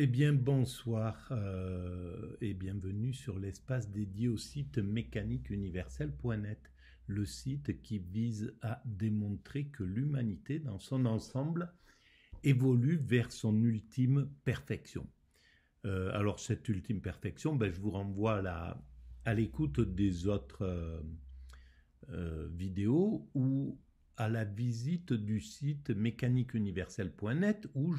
Eh bien bonsoir euh, et bienvenue sur l'espace dédié au site mécaniqueuniversel.net, le site qui vise à démontrer que l'humanité dans son ensemble évolue vers son ultime perfection. Euh, alors cette ultime perfection, ben, je vous renvoie à l'écoute des autres euh, vidéos où à la visite du site mécaniqueuniverselle.net où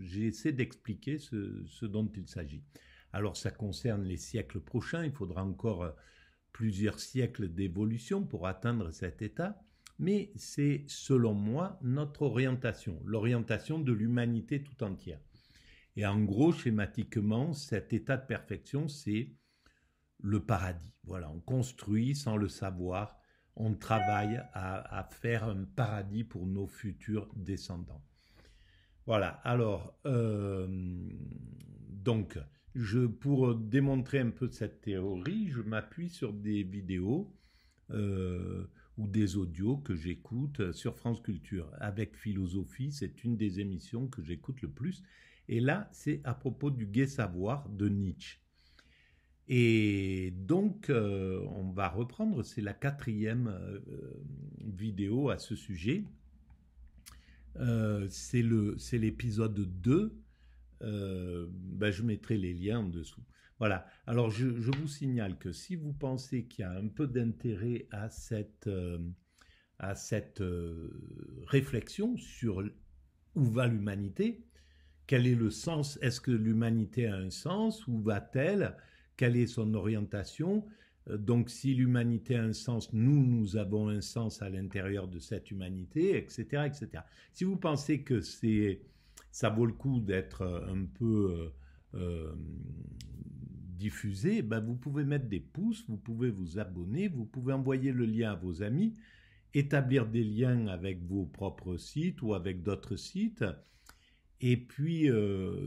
j'essaie d'expliquer ce, dont il s'agit. Alors ça concerne les siècles prochains, il faudra encore plusieurs siècles d'évolution pour atteindre cet état, mais c'est selon moi notre orientation, l'orientation de l'humanité tout entière. Et en gros, schématiquement, cet état de perfection, c'est le paradis. Voilà, on construit sans le savoir on travaille à, faire un paradis pour nos futurs descendants. Voilà, alors, euh, donc, je, pour démontrer un peu cette théorie, je m'appuie sur des vidéos euh, ou des audios que j'écoute sur France Culture. Avec Philosophie, c'est une des émissions que j'écoute le plus. Et là, c'est à propos du gai savoir de Nietzsche. Et donc, euh, on va reprendre, c'est la quatrième euh, vidéo à ce sujet. Euh, c'est l'épisode 2. Ben, je mettrai les liens en dessous. Voilà. Alors, je, je vous signale que si vous pensez qu'il y a un peu d'intérêt à cette, à cette réflexion sur où va l'humanité, quel est le sens, est-ce que l'humanité a un sens, où va-t-elle quelle est son orientation. Euh, donc si l'humanité a un sens, nous, nous avons un sens à l'intérieur de cette humanité, etc., etc. Si vous pensez que c'est, ça vaut le coup d'être euh, un peu euh, diffusé, ben, vous pouvez mettre des pouces, vous pouvez vous abonner, vous pouvez envoyer le lien à vos amis, établir des liens avec vos propres sites ou avec d'autres sites et puis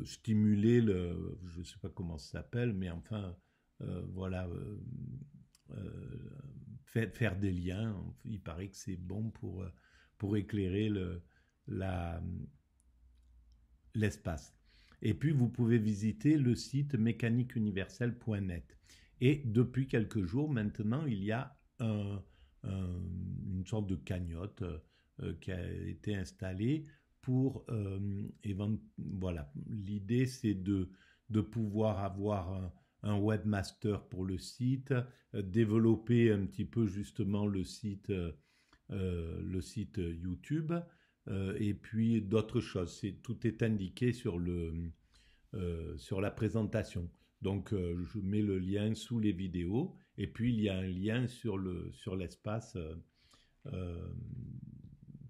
stimuler le, je ne sais pas comment ça s'appelle, mais enfin euh, voilà, euh, euh, faire, des liens. Il paraît que c'est bon pour, pour éclairer le, l'espace. Et puis, vous pouvez visiter le site mécaniqueuniverselle.net. Et depuis quelques jours, maintenant, il y a une sorte de cagnotte qui a été installée pour... Euh, voilà, l'idée, c'est de, de pouvoir avoir un webmaster pour le site, euh, développer un petit peu justement le site, euh, euh, le site YouTube et puis d'autres choses. c'est tout est indiqué sur, le, sur la présentation. Donc je mets le lien sous les vidéos et puis il y a un lien sur le sur l'espace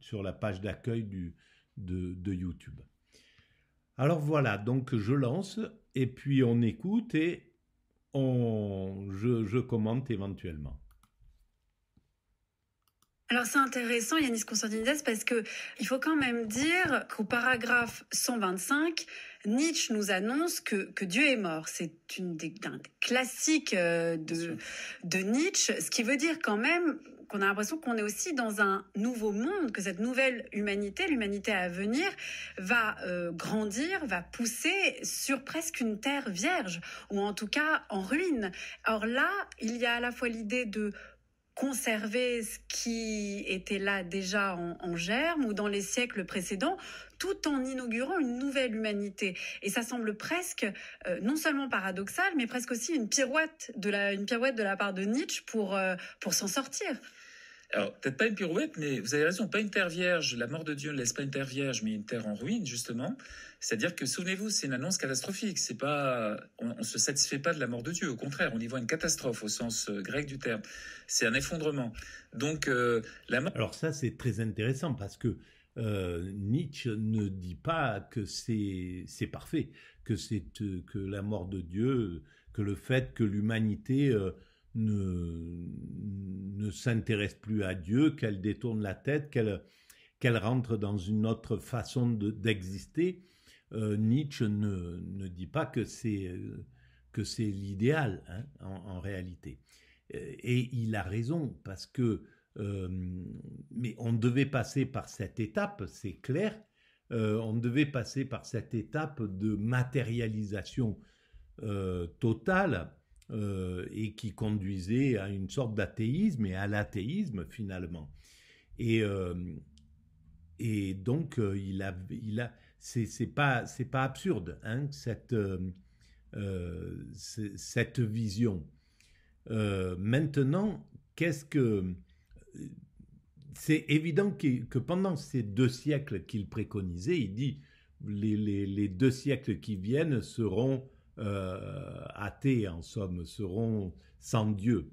sur la page d'accueil du de, de, YouTube. Alors voilà, donc je lance et puis on écoute et je, commente éventuellement. Alors c'est intéressant Yanis Constantinides, parce que il faut quand même dire qu'au paragraphe 125, Nietzsche nous annonce que, que Dieu est mort. C'est une des, un des classiques euh, de, de Nietzsche, ce qui veut dire quand même qu'on a l'impression qu'on est aussi dans un nouveau monde, que cette nouvelle humanité, l'humanité à venir, va euh, grandir, va pousser sur presque une terre vierge, ou en tout cas en ruine. Or là, il y a à la fois l'idée de conserver ce qui était là déjà en, germe ou dans les siècles précédents, tout en inaugurant une nouvelle humanité. Et ça semble presque, euh, non seulement paradoxal, mais presque aussi une pirouette de la, une pirouette de la part de Nietzsche pour, euh, pour s'en sortir alors peut-être pas une pirouette, mais vous avez raison, pas une terre vierge. La mort de Dieu ne laisse pas une terre vierge, mais une terre en ruine justement. C'est-à-dire que souvenez-vous, c'est une annonce catastrophique. C'est pas, on, ne se satisfait pas de la mort de Dieu. Au contraire, on y voit une catastrophe au sens euh, grec du terme. C'est un effondrement. Donc euh, la mort. Alors ça, c'est très intéressant parce que euh, Nietzsche ne dit pas que c'est parfait, que c'est que la mort de Dieu, que le fait que l'humanité ne, ne s'intéresse plus à Dieu, qu'elle détourne la tête, qu'elle qu'elle rentre dans une autre façon d'exister. De, euh, Nietzsche ne, dit pas que c'est que l'idéal hein, en, réalité. Euh, et il a raison parce que euh, mais on devait passer par cette étape, c'est clair. on devait passer par cette étape de matérialisation totale euh, et qui conduisait à une sorte d'athéisme et à l'athéisme finalement. Et, euh, et donc, euh, il a, il a, c'est, pas, c'est pas absurde, hein, cette, cette vision. maintenant, qu'est-ce que. C'est évident que, pendant ces deux siècles qu'il préconisait, il dit les, les, deux siècles qui viennent seront euh, athées, en somme, seront sans Dieu.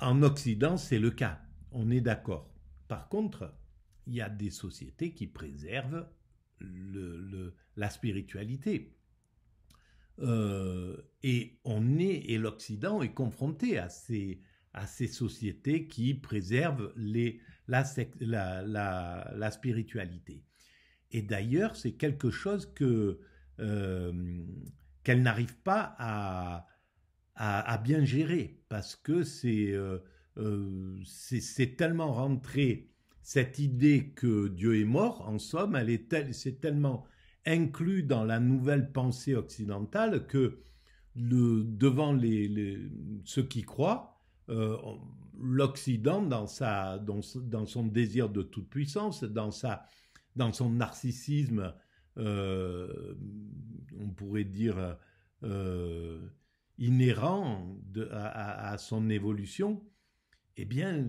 En Occident, c'est le cas, on est d'accord. Par contre, il y a des sociétés qui préservent la spiritualité. Euh, et on est, et l'Occident est confronté à ces, à ces sociétés qui préservent la, la, spiritualité. Et d'ailleurs, c'est quelque chose que euh, qu'elle n'arrive pas à, bien gérer, parce que euh, euh, c'est c'est tellement rentré, cette idée que Dieu est mort, en somme, elle est c'est tellement inclus dans la nouvelle pensée occidentale que le, devant les, ceux qui croient, l'Occident, dans, dans, son désir de toute puissance, dans, sa, dans son narcissisme euh, on pourrait dire, euh, inhérent à, son évolution, eh bien,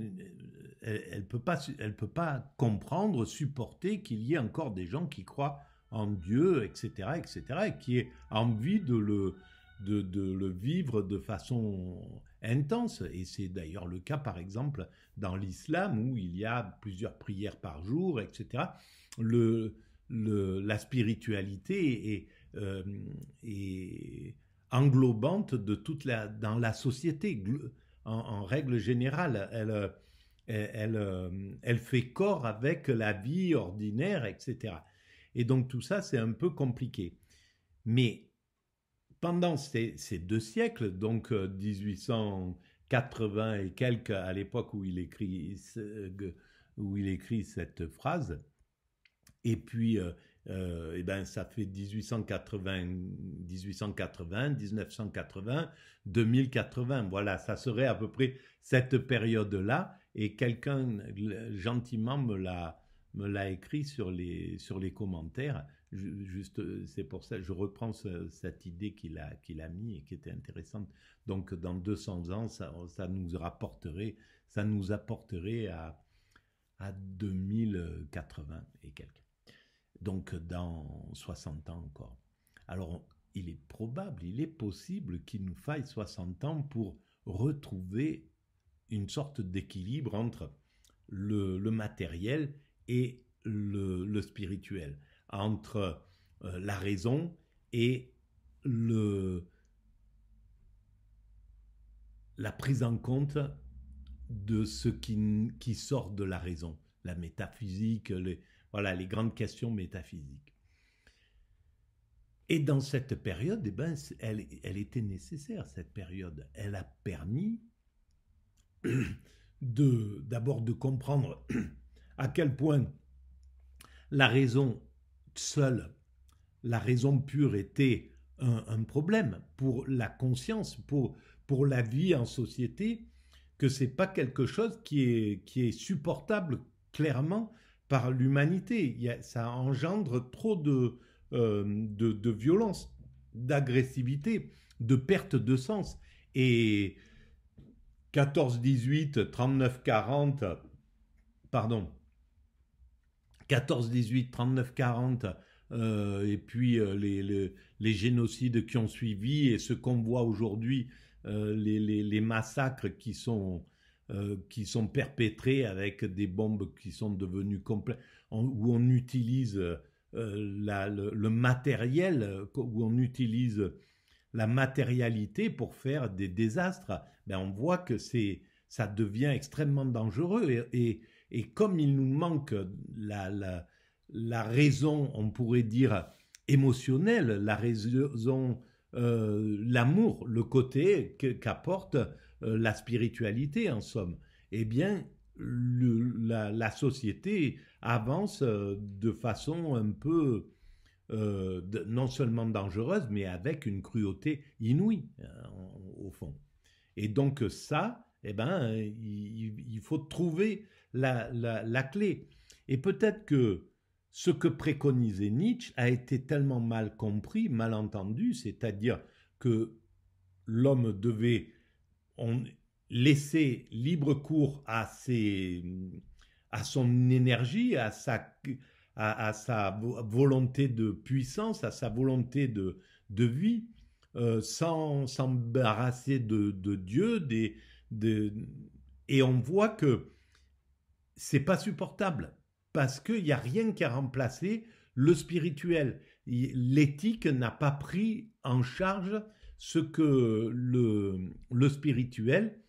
elle ne peut, pas, elle peut pas comprendre, supporter qu'il y ait encore des gens qui croient en Dieu, etc., etc., et qui aient envie de le, de le vivre de façon intense. Et c'est d'ailleurs le cas, par exemple, dans l'islam, où il y a plusieurs prières par jour, etc. Le, la spiritualité euh, est, englobante de toute la, dans la société en, en règle générale. Elle, euh, elle, euh, elle, fait corps avec la vie ordinaire, etc. Et donc tout ça, c'est un peu compliqué. Mais pendant ces, ces deux siècles, donc 1880 et quelques à l'époque où il écrit où il écrit cette phrase, et puis, euh, euh eh ben, ça fait 1880, 1880, 1980, 2080. Voilà, ça serait à peu près cette période-là. Et quelqu'un gentiment me l'a me l'a écrit sur les sur les commentaires. juste, c'est pour ça, je reprends cette idée qu'il a qu'il a mis et qui était intéressante. Donc, dans 200 ans, ça, nous rapporterait, ça nous apporterait à à 2080 et quelques donc dans 60 ans encore. Alors, il est probable, il est possible qu'il nous faille 60 ans pour retrouver une sorte d'équilibre entre le, matériel et le, spirituel, entre euh, la raison et la prise en compte de ce qui, qui sort de la raison, la métaphysique, les, voilà les grandes questions métaphysiques. Et dans cette période, eh ben, elle, était nécessaire, cette période. Elle a permis d'abord de comprendre à quel point la raison seule, la raison pure était un, problème pour la conscience, pour, la vie en société, que ce n'est pas quelque chose qui est supportable clairement par l'humanité. ça engendre trop euh, de, de, violence, d'agressivité, de perte de sens. Et 14, 18, 39, 40, pardon, 14, 18, 39, 40, et puis euh, les, les, génocides qui ont suivi et ce qu'on voit aujourd'hui, euh, les, les, massacres qui sont euh, qui sont perpétrés avec des bombes qui sont devenues complètes, où on utilise euh, le, matériel, où on utilise la matérialité pour faire des désastres, ben on voit que c'est ça devient extrêmement dangereux et, et, comme il nous manque la, la, raison, on pourrait dire émotionnelle, la raison, euh, l'amour, le côté qu'apporte euh, la spiritualité en somme, eh bien la, société avance euh, de façon un peu euh, non seulement dangereuse, mais avec une cruauté inouïe hein, au fond. Et donc ça, eh ben, il, faut trouver la clé. Et peut-être que ce que préconisait Nietzsche a été tellement mal compris, mal entendu, c'est-à-dire que l'homme devait on laissait libre cours à son énergie, à sa, volonté de puissance, à sa volonté de, vie, euh, sans s'embarrasser de, Dieu, et on voit que c'est pas supportable parce qu'il n'y a rien qui a remplacé le spirituel. L'éthique n'a pas pris en charge ce que le, spirituel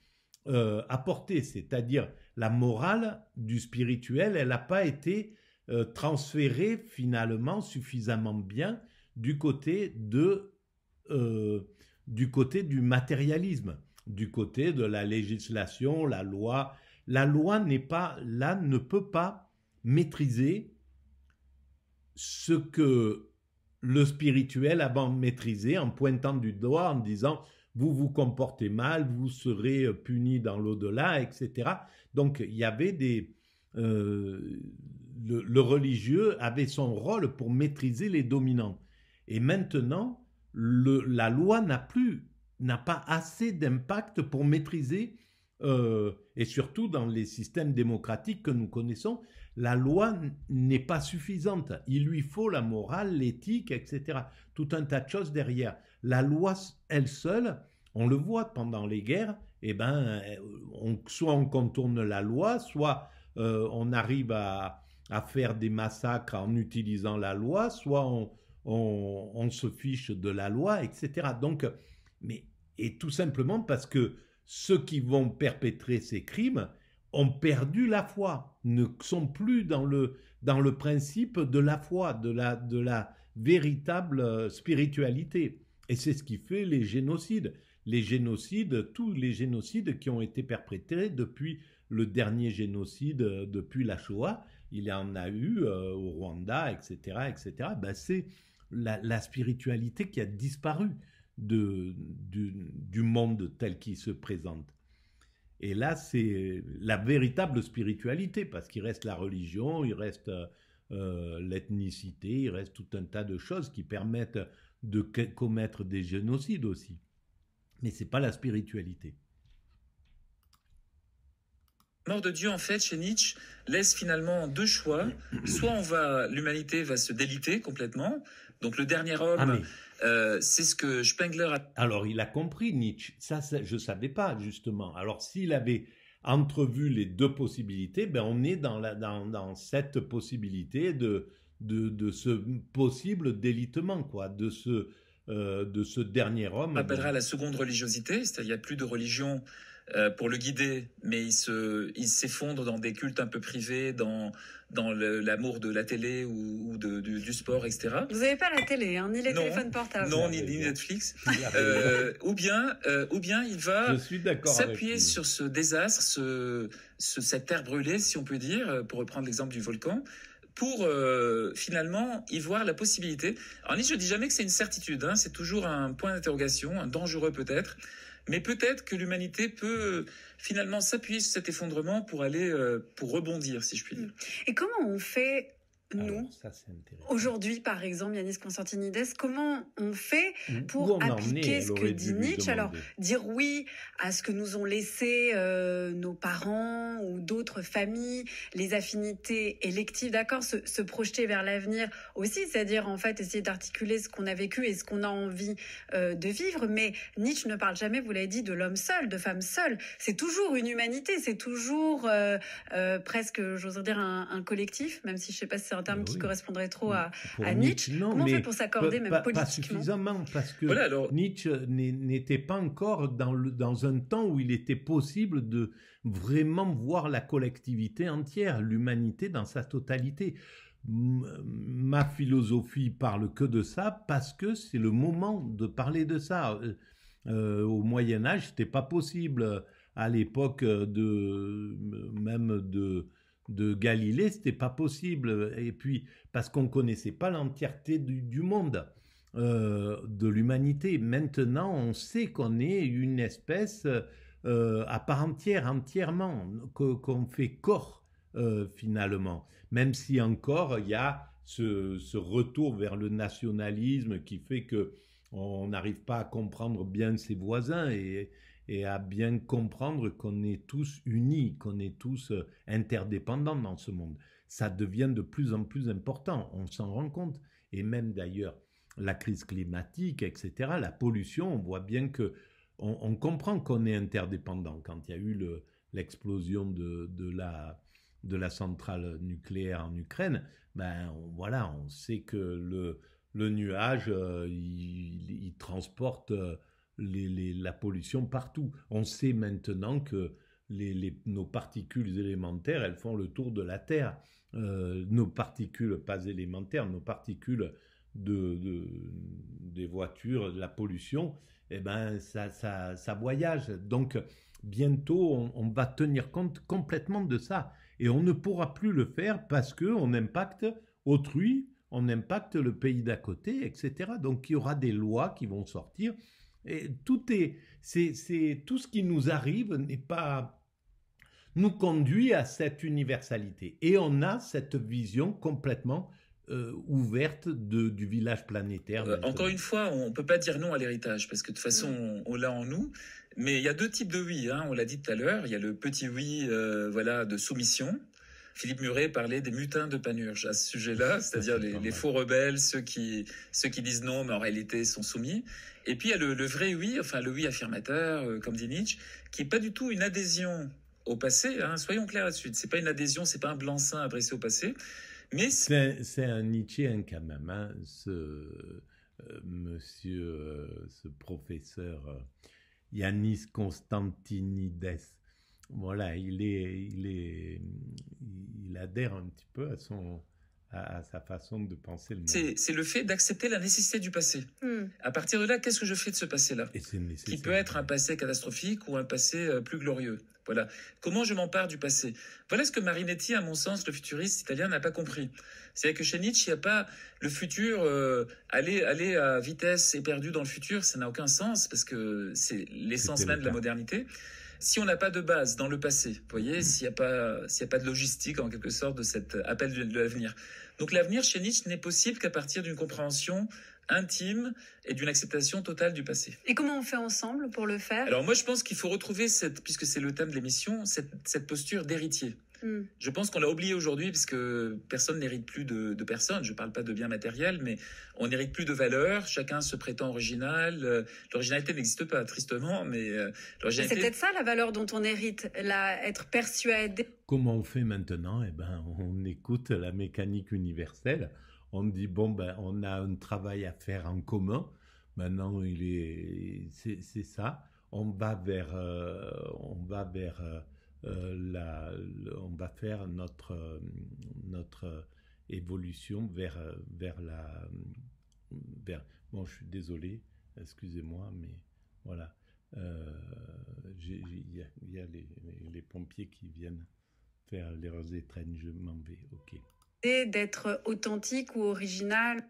euh, a c'est-à-dire la morale du spirituel, elle n'a pas été euh, transférée finalement suffisamment bien du côté de euh, du côté du matérialisme, du côté de la législation, la loi. La loi n'est pas là, ne peut pas maîtriser ce que le spirituel avant maîtrisé en pointant du doigt, en disant vous vous comportez mal, vous serez euh, puni dans l'au-delà, etc. Donc il y avait des... Euh, le, religieux avait son rôle pour maîtriser les dominants. Et maintenant, la loi n'a plus, n'a pas assez d'impact pour maîtriser, euh, et surtout dans les systèmes démocratiques que nous connaissons, la loi n'est pas suffisante. Il lui faut la morale, l'éthique, etc. Tout un tas de choses derrière. La loi, elle seule, on le voit pendant les guerres, eh ben, euh, soit on contourne la loi, soit euh, on arrive à, faire des massacres en utilisant la loi, soit on, on, se fiche de la loi, etc. Donc, mais, et tout simplement parce que ceux qui vont perpétrer ces crimes, ont perdu la foi, ne sont plus dans le, dans le principe de la foi, de la, de la véritable euh, spiritualité. Et c'est ce qui fait les génocides. Les génocides, tous les génocides qui ont été perpétrés depuis le dernier génocide, euh, depuis la Shoah, il y en a eu euh, au Rwanda, etc., etc., ben, c'est la, spiritualité qui a disparu de, du monde tel qu'il se présente. Et là, c'est la véritable spiritualité, parce qu'il reste la religion, il reste euh, l'ethnicité, il reste tout un tas de choses qui permettent de commettre des génocides aussi. Mais c'est pas la spiritualité. mort de Dieu, en fait, chez Nietzsche, laisse finalement deux choix. Soit on va, l'humanité va se déliter complètement, donc le dernier homme. Ah, euh, c'est ce que Spengler a... Alors il a compris Nietzsche, ça, je ne savais pas justement. Alors s'il avait entrevu les deux possibilités, ben on est dans, la, cette possibilité de, ce possible délitement, quoi, euh, de ce, dernier homme. On appellera la seconde religiosité, c'est-à-dire il n'y a plus de religion euh, pour le guider, mais il se, il s'effondre dans des cultes un peu privés, dans dans l'amour de la télé ou, du, sport, etc. Vous n'avez pas la télé, hein, ni les téléphones portables. Non, ni, Netflix. Euh, ou bien, euh, ou bien il va s'appuyer sur ce désastre, ce, cette terre brûlée, si on peut dire, pour reprendre l'exemple du volcan pour finalement y voir la possibilité. Alors Nietzsche, je dis jamais que c'est une certitude, hein. c'est toujours un point d'interrogation, un dangereux peut-être, mais peut-être que l'humanité peut euh, finalement s'appuyer sur cet effondrement pour aller, euh, pour rebondir, si je puis dire. Et comment on fait nous, aujourd'hui par exemple, Yanis Constantinides, comment on fait pour appliquer ce que dit Nietzsche Alors, dire oui à ce que nous ont laissé euh, nos parents ou d'autres familles, les affinités électives, d'accord se, projeter vers l'avenir aussi, c'est-à-dire en fait essayer d'articuler ce qu'on a vécu et ce qu'on a envie euh, de vivre. Mais Nietzsche ne parle jamais, vous l'avez dit, de l'homme seul, de femme seule. C'est toujours une humanité, c'est toujours euh, presque, j'oserais dire, un, un, collectif, même si je ne sais pas si c'est un termes qui correspondrait trop à, Nietzsche. Non, Comment on pour s'accorder même politiquement Pas suffisamment, parce que Nietzsche n'était pas encore dans, dans un temps où il était possible de vraiment voir la collectivité entière, l'humanité dans sa totalité ma philosophie parle que de ça parce que c'est le moment de parler de ça. Euh, euh, au Moyen Âge, c'était pas possible à l'époque de même de de Galilée, c'était pas possible. Et puis, parce qu'on ne connaissait pas l'entièreté du, monde, euh, de l'humanité. Maintenant, on sait qu'on est une espèce euh, à part entière, entièrement, qu'on fait corps euh, finalement. Même si encore il y a ce, ce, retour vers le nationalisme qui fait que on n'arrive pas à comprendre bien ses voisins et, et à bien comprendre qu'on est tous unis, qu'on est tous euh, interdépendants dans ce monde. Ça devient de plus en plus important, on s'en rend compte. Et même d'ailleurs, la crise climatique, etc., la pollution, on voit bien que on, comprend qu'on est interdépendant. Quand il y a eu le, l'explosion de, la, de la centrale nucléaire en Ukraine, ben on, voilà, on sait que le, le nuage, euh, il, il, transporte euh, la pollution partout. On sait maintenant que nos particules élémentaires, elles font le tour de la Terre. Euh, nos particules pas élémentaires, nos particules de, des voitures, de la pollution, eh ben ça, ça, voyage. Donc bientôt, on, va tenir compte complètement de ça. Et on ne pourra plus le faire parce qu'on impacte autrui, on impacte le pays d'à côté, etc. Donc il y aura des lois qui vont sortir tout est, c'est, tout ce qui nous arrive n'est pas nous conduit à cette universalité. Et on a cette vision complètement euh, ouverte du village planétaire. Euh, encore une fois, on ne peut pas dire non à l'héritage, parce que de toute façon, on, l'a en nous. Mais il y a deux types de oui, hein, on l'a dit tout à l'heure. Il y a le petit oui euh, voilà, de soumission, Philippe Muret parlait des mutins de Panurge à ce sujet-là, c'est-à-dire les, faux rebelles, ceux qui, ceux qui disent non, mais en réalité sont soumis. Et puis il y a le, vrai oui, enfin le oui affirmateur, euh, comme dit Nietzsche, qui n'est pas du tout une adhésion au passé. Hein. soyons clairs là-dessus. C'est pas une adhésion, c'est pas un blanc-seing abrissé au passé. Mais c'est, un Nietzsche, un même, hein, ce euh, monsieur, euh, ce professeur Yanis Constantinides voilà, il est, il est, il adhère un petit peu à son, à, sa façon de penser le monde. C'est le fait d'accepter la nécessité du passé. Hmm. À partir de là, qu'est-ce que je fais de ce passé-là Qui peut être un passé catastrophique ou un passé euh, plus glorieux. Voilà. Comment je m'empare du passé Voilà ce que Marinetti, à mon sens, le futuriste italien, n'a pas compris. C'est-à-dire que chez Nietzsche, il n'y a pas le futur, euh, aller, aller à vitesse et perdu dans le futur, ça n'a aucun sens parce que c'est l'essence même de la modernité si on n'a pas de base dans le passé, voyez, mm. s'il n'y a, pas, pas de logistique en quelque sorte de cet appel de, l'avenir. Donc l'avenir chez Nietzsche n'est possible qu'à partir d'une compréhension intime et d'une acceptation totale du passé. Et comment on fait ensemble pour le faire Alors moi je pense qu'il faut retrouver cette, puisque c'est le thème de l'émission, cette posture d'héritier. Hmm. Je pense qu'on l'a oublié aujourd'hui puisque personne n'hérite plus de, personne. Je ne parle pas de biens matériels, mais on n'hérite plus de valeurs. Chacun se prétend original. Euh, l'originalité n'existe pas, tristement, mais euh, C'est peut-être ça la valeur dont on hérite, la, être persuadé. Comment on fait maintenant Eh ben, on écoute la mécanique universelle. On dit bon ben, on a un travail à faire en commun. Maintenant, il est, c'est ça. On va vers, euh, on va vers. Euh, on va faire notre, euh, euh, évolution vers, la... bon, je suis désolé, excusez-moi, mais voilà. Il y a, les, pompiers qui viennent faire les roses étrennes je m'en vais, ok. D'être authentique ou original